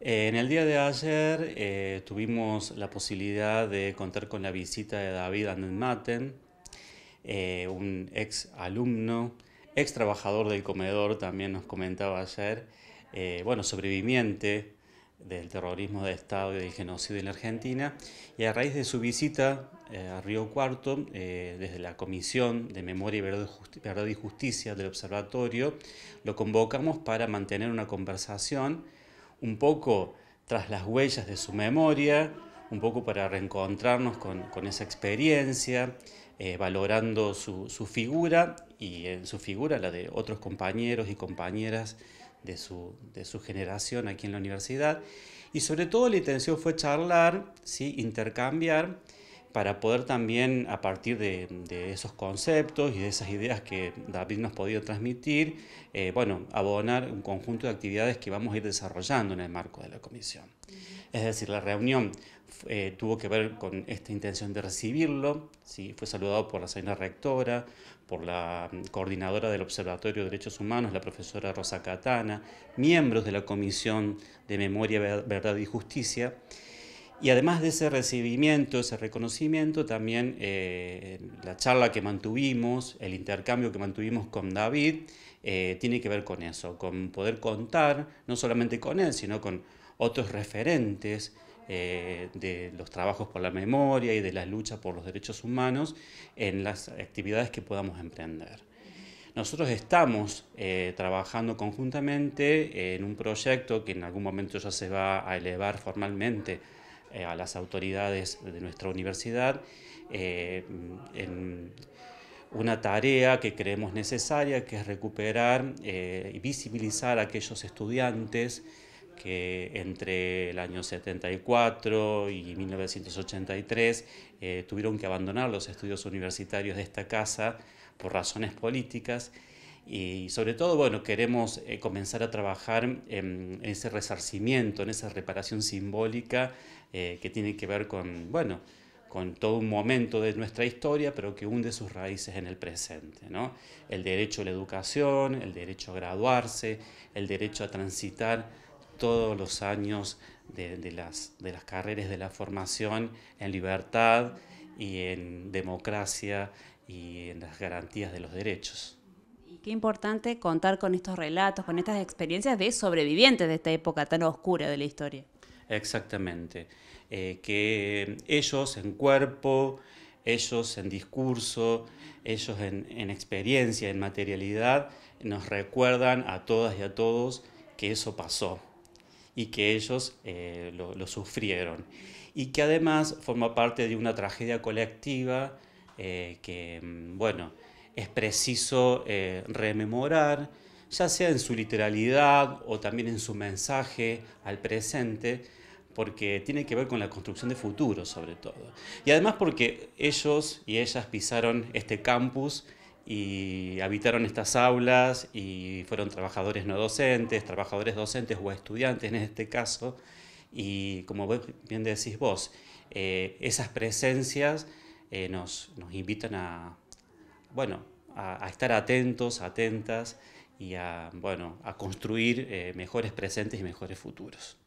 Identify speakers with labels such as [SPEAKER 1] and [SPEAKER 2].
[SPEAKER 1] Eh, en el día de ayer eh, tuvimos la posibilidad de contar con la visita de David Andenmaten, Maten, eh, un ex alumno, ex trabajador del comedor, también nos comentaba ayer, bueno, sobreviviente del terrorismo de Estado y del genocidio en la Argentina. Y a raíz de su visita a Río Cuarto, desde la Comisión de Memoria y Verdad y Justicia del Observatorio, lo convocamos para mantener una conversación un poco tras las huellas de su memoria, un poco para reencontrarnos con, esa experiencia, eh, valorando su, figura y en su figura la de otros compañeros y compañeras de su, de su generación aquí en la universidad. Y sobre todo la intención fue charlar, ¿sí? intercambiar para poder también, a partir de, esos conceptos y de esas ideas que David nos ha podido transmitir, eh, bueno, abonar un conjunto de actividades que vamos a ir desarrollando en el marco de la comisión. Es decir, la reunión eh, tuvo que ver con esta intención de recibirlo, ¿sí? fue saludado por la señora rectora, por la mm, coordinadora del Observatorio de Derechos Humanos, la profesora Rosa Catana, miembros de la Comisión de Memoria, Verdad y Justicia, y además de ese recibimiento, ese reconocimiento, también eh, la charla que mantuvimos, el intercambio que mantuvimos con David, eh, tiene que ver con eso, con poder contar, no solamente con él, sino con otros referentes eh, de los trabajos por la memoria y de la lucha por los derechos humanos en las actividades que podamos emprender. Nosotros estamos trabajando conjuntamente en un proyecto que en algún momento ya se va a elevar formalmente eh, a las autoridades de nuestra universidad eh, en una tarea que creemos necesaria, que es recuperar eh, y visibilizar a aquellos estudiantes que entre el año 74 y 1983 tuvieron que abandonar los estudios universitarios de esta casa por razones políticas y sobre todo, bueno, queremos eh, comenzar a trabajar en, ese resarcimiento, en esa reparación simbólica eh, que tiene que ver con, bueno, con todo un momento de nuestra historia, pero que hunde sus raíces en el presente. ¿no? El derecho a la educación, el derecho a graduarse, el derecho a transitar todos los años de las, de las carreras de la formación en libertad y en democracia y en las garantías de los derechos qué importante contar con estos relatos, con estas experiencias de sobrevivientes de esta época tan oscura de la historia. Exactamente. Eh, que ellos en cuerpo, ellos en discurso, ellos en, experiencia, en materialidad, nos recuerdan a todas y a todos que eso pasó y que ellos eh, lo, sufrieron. Y que además forma parte de una tragedia colectiva eh, que, mm, bueno, es preciso eh, rememorar, ya sea en su literalidad o también en su mensaje al presente, porque tiene que ver con la construcción de futuro sobre todo. Y además porque ellos y ellas pisaron este campus y habitaron estas aulas y fueron trabajadores no docentes, trabajadores docentes o estudiantes en este caso, y como bien decís vos, eh, esas presencias eh, nos, nos invitan a bueno, a, estar atentos, atentas y a, bueno, a construir eh, mejores presentes y mejores futuros.